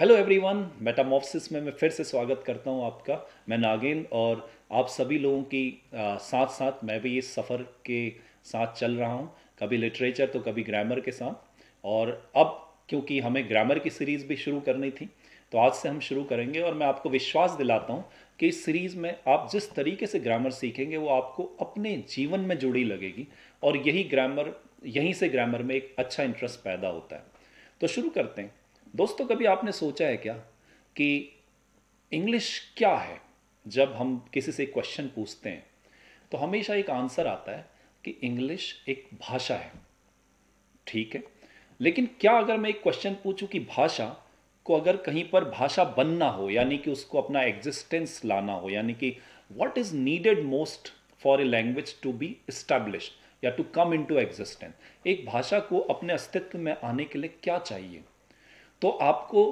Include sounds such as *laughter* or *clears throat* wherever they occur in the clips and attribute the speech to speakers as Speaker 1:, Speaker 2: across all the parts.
Speaker 1: hello everyone मेटामॉफ्सिस में मैं फिर से स्वागत करता हूं आपका मैं नागेन और आप सभी लोगों की आ, साथ साथ मैं भी इस सफ़र के साथ चल रहा हूं कभी लिटरेचर तो कभी ग्रामर के साथ और अब क्योंकि हमें ग्रामर की सीरीज़ भी शुरू करनी थी तो आज से हम शुरू करेंगे और मैं आपको विश्वास दिलाता हूँ कि इस सीरीज़ में आप जिस तरीके से ग्रामर सीखेंगे वो आपको अपने जीवन में जुड़ी लगेगी और यही ग्रामर यहीं से ग्रामर में एक अच्छा इंटरेस्ट पैदा होता है तो शुरू करते हैं दोस्तों कभी आपने सोचा है क्या कि इंग्लिश क्या है जब हम किसी से क्वेश्चन पूछते हैं तो हमेशा एक आंसर आता है कि इंग्लिश एक भाषा है ठीक है लेकिन क्या अगर मैं एक क्वेश्चन पूछूं कि भाषा को अगर कहीं पर भाषा बनना हो यानी कि उसको अपना एग्जिस्टेंस लाना हो यानी कि what is needed most for a language to be establish या to come into existence एक भाषा को अपने अस्तित्व में आने के लिए क्या चाहिए तो आपको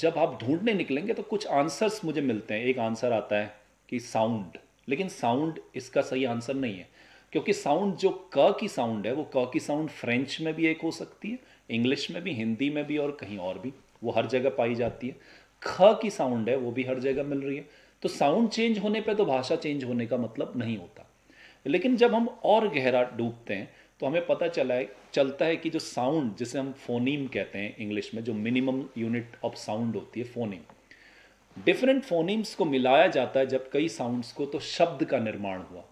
Speaker 1: जब आप ढूंढने निकलेंगे तो कुछ आंसर्स मुझे मिलते हैं एक आंसर आता है कि साउंड लेकिन साउंड इसका सही आंसर नहीं है क्योंकि साउंड जो क की साउंड है वो क की साउंड फ्रेंच में भी एक हो सकती है इंग्लिश में भी हिंदी में भी और कहीं और भी वो हर जगह पाई जाती है ख की साउंड है वो भी हर जगह मिल रही है तो साउंड चेंज होने पर तो भाषा चेंज होने का मतलब नहीं होता लेकिन जब हम और गहरा डूबते हैं तो हमें पता चला है चलता है कि जो साउंड जिसे हम फोनीम कहते हैं इंग्लिश में जो मिनिमम यूनिट ऑफ साउंड होती है फोनीम डिफरेंट फोनीम्स को मिलाया जाता है जब कई साउंड्स को तो शब्द का निर्माण हुआ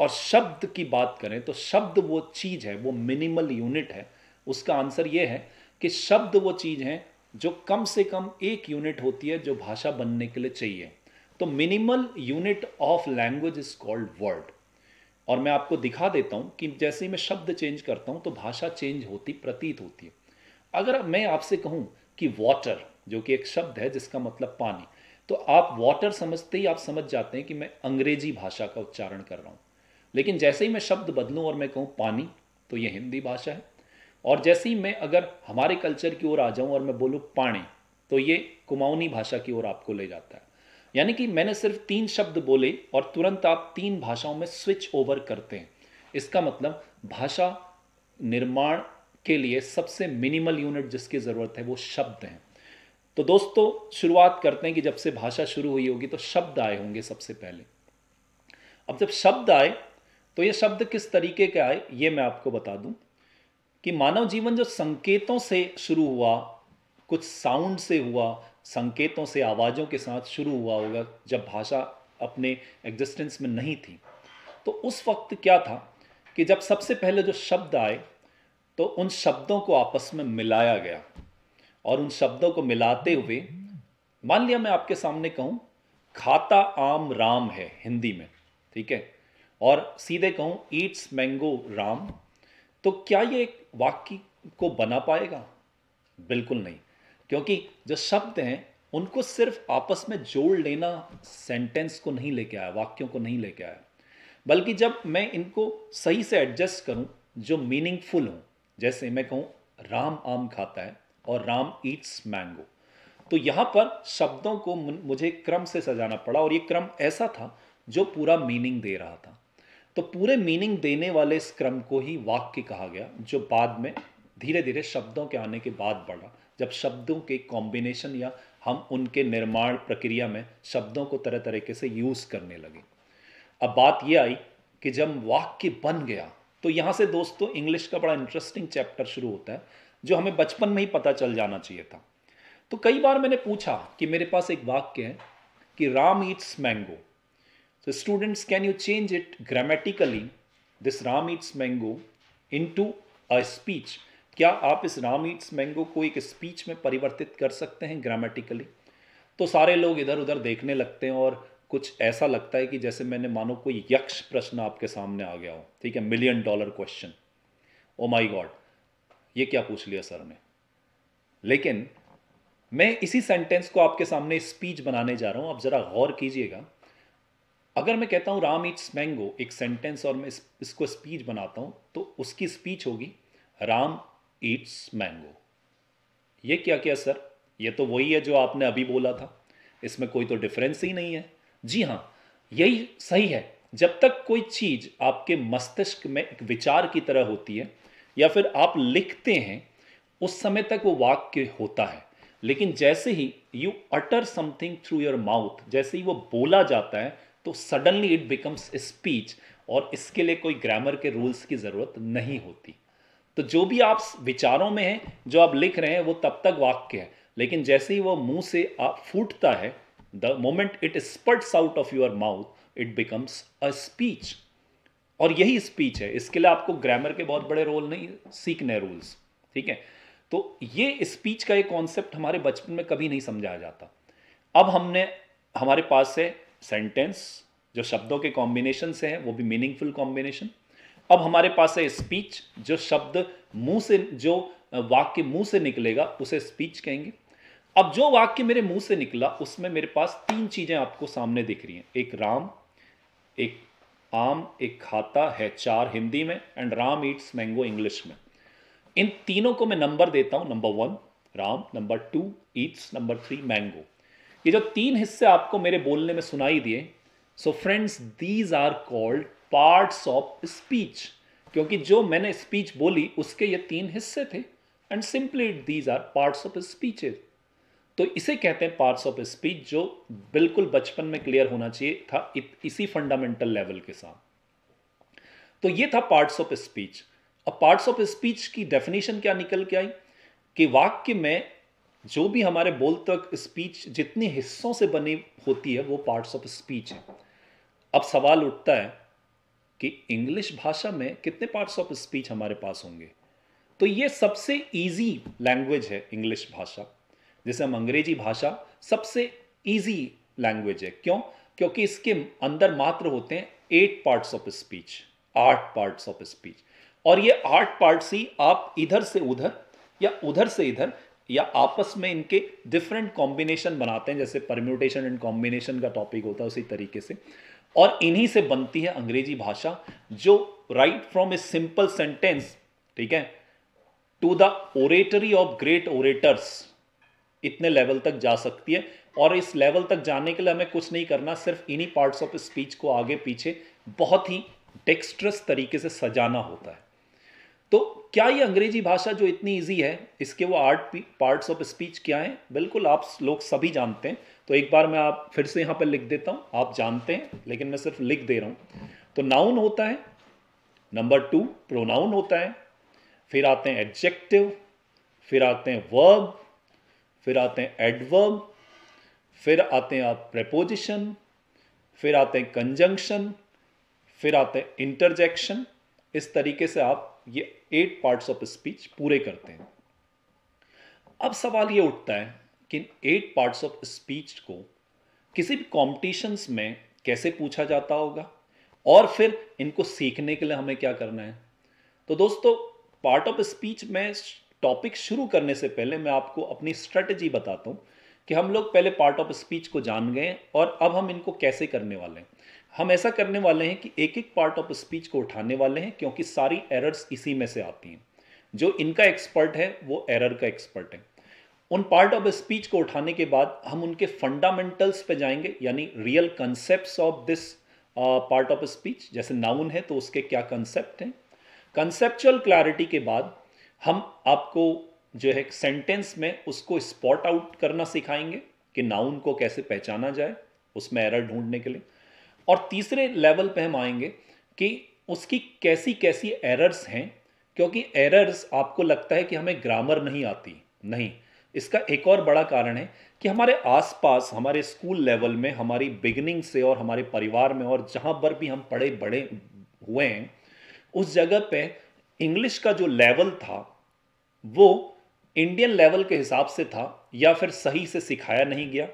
Speaker 1: और शब्द की बात करें तो शब्द वो चीज़ है वो मिनिमल यूनिट है उसका आंसर ये है कि शब्द वो चीज़ है जो कम से कम एक यूनिट होती है जो भाषा बनने के लिए चाहिए तो minimal unit of language is called word और मैं आपको दिखा देता हूं कि जैसे ही मैं शब्द चेंज करता हूं तो भाषा चेंज होती प्रतीत होती है अगर मैं आपसे कहूं कि वाटर जो कि एक शब्द है जिसका मतलब पानी तो आप वाटर समझते ही आप समझ जाते हैं कि मैं अंग्रेजी भाषा का उच्चारण कर रहा हूं लेकिन जैसे ही मैं शब्द बदलूं और मैं कहूं पानी तो ये हिंदी भाषा है और जैसे ही मैं अगर हमारे कल्चर की ओर आ जाऊं और मैं बोलूं पानी तो ये कुमाऊनी भाषा की ओर आपको ले जाता है यानी कि मैंने सिर्फ तीन शब्द बोले और तुरंत आप तीन भाषाओं में स्विच ओवर करते हैं इसका मतलब भाषा निर्माण के लिए सबसे मिनिमल यूनिट जिसकी ज़रूरत है वो शब्द हैं तो दोस्तों शुरुआत करते हैं कि जब से भाषा शुरू हुई होगी तो शब्द आए होंगे सबसे पहले अब जब शब्द आए तो ये शब्द किस तरीके के आए ये मैं आपको बता दूं कि मानव जीवन जो संकेतों से शुरू हुआ कुछ साउंड से हुआ संकेतों से आवाज़ों के साथ शुरू हुआ होगा जब भाषा अपने एग्जिस्टेंस में नहीं थी तो उस वक्त क्या था कि जब सबसे पहले जो शब्द आए तो उन शब्दों को आपस में मिलाया गया और उन शब्दों को मिलाते हुए मान लिया मैं आपके सामने कहूँ खाता आम राम है हिंदी में ठीक है और सीधे कहूँ ईट्स मैंगो राम तो क्या ये वाक्य को बना पाएगा बिल्कुल नहीं क्योंकि जो शब्द हैं उनको सिर्फ आपस में जोड़ लेना सेंटेंस को नहीं लेके आया वाक्यों को नहीं लेके आया बल्कि जब मैं इनको सही से एडजस्ट करूं जो मीनिंगफुल हो जैसे मैं कहूं राम आम खाता है और राम ईट्स मैंगो तो यहां पर शब्दों को मुझे क्रम से सजाना पड़ा और ये क्रम ऐसा था जो पूरा मीनिंग दे रहा था तो पूरे मीनिंग देने वाले इस क्रम को ही वाक्य कहा गया जो बाद में धीरे धीरे शब्दों के आने के बाद बढ़ा जब शब्दों के कॉम्बिनेशन या हम उनके निर्माण प्रक्रिया में शब्दों को तरह तरीके से यूज़ करने लगे अब बात यह आई कि जब वाक्य बन गया तो यहां से दोस्तों इंग्लिश का बड़ा इंटरेस्टिंग चैप्टर शुरू होता है जो हमें बचपन में ही पता चल जाना चाहिए था तो कई बार मैंने पूछा कि मेरे पास एक वाक्य है कि Ram eats mango so students can you change it grammatically this Ram eats mango into a speech क्या आप इस राम ईट्स मैंगो को एक स्पीच में परिवर्तित कर सकते हैं ग्रामेटिकली तो सारे लोग इधर उधर देखने लगते हैं और कुछ ऐसा लगता है कि जैसे मैंने मानो कोई यक्ष प्रश्न आपके सामने आ गया हो ठीक है million dollar question oh my god ये क्या पूछ लिया सर ने लेकिन मैं इसी सेंटेंस को आपके सामने स्पीच बनाने जा रहा हूं आप ज़रा गौर कीजिएगा अगर मैं कहता हूं राम ईट्स मैंगो एक सेंटेंस और मैं इस, इसको स्पीच बनाता हूं तो उसकी स्पीच होगी राम ईट्स मैंगो ये क्या क्या सर ये तो वही है जो आपने अभी बोला था इसमें कोई तो डिफरेंस ही नहीं है जी हाँ यही सही है जब तक कोई चीज आपके मस्तिष्क में एक विचार की तरह होती है या फिर आप लिखते हैं उस समय तक वो वाक्य होता है लेकिन जैसे ही you utter something through your mouth जैसे ही वो बोला जाता है तो सडनली इट बिकम्स स्पीच और इसके लिए कोई ग्रामर के रूल्स की ज़रूरत नहीं होती तो जो भी आप विचारों में हैं जो आप लिख रहे हैं वो तब तक वाक्य है लेकिन जैसे ही वो मुंह से आप फूटता है the moment it spurts out of your mouth it becomes a speech और यही स्पीच है इसके लिए आपको ग्रामर के बहुत बड़े रोल नहीं सीखने रूल्स ठीक है तो ये स्पीच का एक कॉन्सेप्ट हमारे बचपन में कभी नहीं समझाया जाता अब हमने हमारे पास है सेंटेंस जो शब्दों के कॉम्बिनेशन से हैं वो भी मीनिंगफुल कॉम्बिनेशन अब हमारे पास है स्पीच जो शब्द मुंह से जो वाक्य मुंह से निकलेगा उसे स्पीच कहेंगे अब जो वाक्य मेरे मुंह से निकला उसमें मेरे पास तीन चीजें आपको सामने दिख रही हैं एक राम एक आम एक खाता है चार हिंदी में and Ram eats mango English में इन तीनों को मैं नंबर देता हूं number one Ram number two eats number three mango ये जो तीन हिस्से आपको मेरे बोलने में सुनाई दिए so friends these are called parts of speech क्योंकि जो मैंने स्पीच बोली उसके ये तीन हिस्से थे and simply these are parts of speeches तो इसे कहते हैं पार्ट्स ऑफ स्पीच जो बिल्कुल बचपन में क्लियर होना चाहिए था इसी फंडामेंटल लेवल के साथ तो ये था पार्ट्स ऑफ स्पीच अब पार्ट्स ऑफ स्पीच की डेफिनेशन क्या निकल के आई कि वाक्य में जो भी हमारे बोल तक स्पीच जितने हिस्सों से बनी होती है वो पार्ट्स ऑफ स्पीच है अब सवाल उठता है कि इंग्लिश भाषा में कितने पार्ट्स ऑफ स्पीच हमारे पास होंगे तो ये सबसे इजी लैंग्वेज है इंग्लिश भाषा जैसे हम अंग्रेजी भाषा सबसे इजी लैंग्वेज है क्यों क्योंकि इसके अंदर मात्र होते हैं एट पार्ट्स ऑफ स्पीच आठ पार्ट्स ऑफ स्पीच और ये आठ पार्ट्स ही आप इधर से उधर या उधर से इधर या आपस में इनके डिफरेंट कॉम्बिनेशन बनाते हैं जैसे परम्यूटेशन एंड कॉम्बिनेशन का टॉपिक होता है उसी तरीके से और इन्हीं से बनती है अंग्रेजी भाषा जो right from a simple sentence ठीक है to the oratory of great orators इतने लेवल तक जा सकती है और इस लेवल तक जाने के लिए हमें कुछ नहीं करना सिर्फ इन्हीं पार्ट्स ऑफ स्पीच को आगे पीछे बहुत ही डेक्स्ट्रस तरीके से सजाना होता है तो क्या ये अंग्रेजी भाषा जो इतनी इजी है इसके वो आर्ट पार्ट्स ऑफ स्पीच क्या हैं बिल्कुल आप लोग सभी जानते हैं तो एक बार मैं आप फिर से यहाँ पर लिख देता हूँ आप जानते हैं लेकिन मैं सिर्फ लिख दे रहा हूँ तो नाउन होता है नंबर टू प्रोनाउन होता है फिर आते हैं एडजेक्टिव फिर आते हैं वर्ब फिर आते हैं एडवर्ब फिर आते हैं आप प्रपोजिशन फिर आते हैं कंजंक्शन फिर आते हैं इंटरजेक्शन इस तरीके से आप ये एट पार्ट्स ऑफ स्पीच पूरे करते हैं अब सवाल ये उठता है कि इन एट पार्ट्स ऑफ स्पीच को किसी भी कॉम्पिटिशन्स में कैसे पूछा जाता होगा और फिर इनको सीखने के लिए हमें क्या करना है तो दोस्तों पार्ट ऑफ स्पीच में टॉपिक शुरू करने से पहले मैं आपको अपनी स्ट्रेटजी बताता हूँ कि हम लोग पहले पार्ट ऑफ स्पीच को जान गए और अब हम इनको कैसे करने वाले हैं हम ऐसा करने वाले हैं कि एक एक पार्ट ऑफ स्पीच को उठाने वाले हैं क्योंकि सारी एरर्स इसी में से आती हैं जो इनका एक्सपर्ट है वो एरर का एक्सपर्ट है उन पार्ट ऑफ स्पीच को उठाने के बाद हम उनके फंडामेंटल्स पे जाएंगे यानी real concept of this part of speech जैसे नाउन है तो उसके क्या कंसेप्ट हैं कंसेप्चुअल क्लैरिटी के बाद हम आपको जो है सेंटेंस में उसको स्पॉट आउट करना सिखाएंगे कि नाउन को कैसे पहचाना जाए उसमें एरर ढूंढने के लिए और तीसरे लेवल पे हम आएंगे कि उसकी कैसी कैसी एरर्स हैं क्योंकि एरर्स आपको लगता है कि हमें ग्रामर नहीं आती नहीं इसका एक और बड़ा कारण है कि हमारे आसपास हमारे स्कूल लेवल में हमारी बिगनिंग से और हमारे परिवार में और जहां पर भी हम पढ़े बड़े हुए हैं उस जगह पे इंग्लिश का जो लेवल था वो इंडियन लेवल के हिसाब से था या फिर सही से सिखाया नहीं गया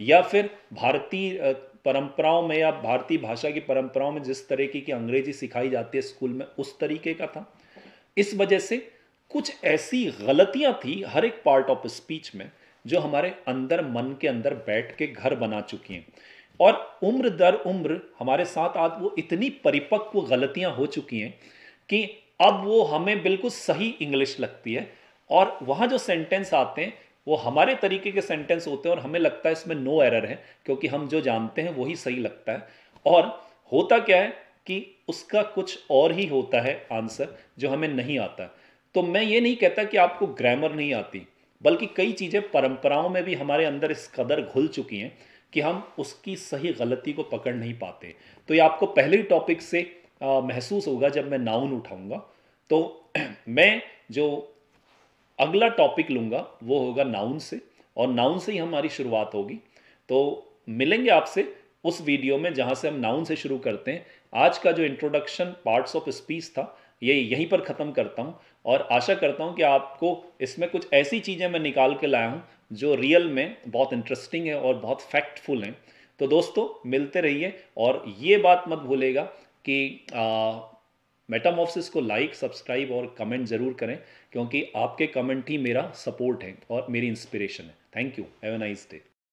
Speaker 1: या फिर भारतीय परंपराओं में या भारतीय भाषा की परंपराओं में जिस तरीके की अंग्रेजी सिखाई जाती है स्कूल में उस तरीके का था इस वजह से कुछ ऐसी गलतियां थी हर एक पार्ट ऑफ स्पीच में जो हमारे अंदर मन के अंदर बैठ के घर बना चुकी हैं और उम्र दर उम्र हमारे साथ आज वो इतनी परिपक्व गलतियां हो चुकी हैं कि अब वो हमें बिल्कुल सही इंग्लिश लगती है और वहाँ जो सेंटेंस आते हैं वो हमारे तरीके के सेंटेंस होते हैं और हमें लगता है इसमें नो एरर है क्योंकि हम जो जानते हैं वही सही लगता है और होता क्या है कि उसका कुछ और ही होता है आंसर जो हमें नहीं आता तो मैं ये नहीं कहता कि आपको ग्रामर नहीं आती बल्कि कई चीज़ें परंपराओं में भी हमारे अंदर इस कदर घुल चुकी हैं कि हम उसकी सही गलती को पकड़ नहीं पाते तो ये आपको पहले ही टॉपिक से महसूस होगा जब मैं नाउन उठाऊंगा तो *clears throat* मैं जो अगला टॉपिक लूंगा वो होगा नाउन से और नाउन से ही हमारी शुरुआत होगी तो मिलेंगे आपसे उस वीडियो में जहाँ से हम नाउन से शुरू करते हैं आज का जो इंट्रोडक्शन पार्ट्स ऑफ स्पीच था ये यहीं पर ख़त्म करता हूँ और आशा करता हूँ कि आपको इसमें कुछ ऐसी चीज़ें मैं निकाल के लाया हूँ जो रियल में बहुत इंटरेस्टिंग है और बहुत फैक्टफुल हैं तो दोस्तों मिलते रहिए और ये बात मत भूलेगा कि आ, मेटामोफिस को लाइक सब्सक्राइब और कमेंट ज़रूर करें क्योंकि आपके कमेंट ही मेरा सपोर्ट है और मेरी इंस्पिरेशन है thank you have a nice day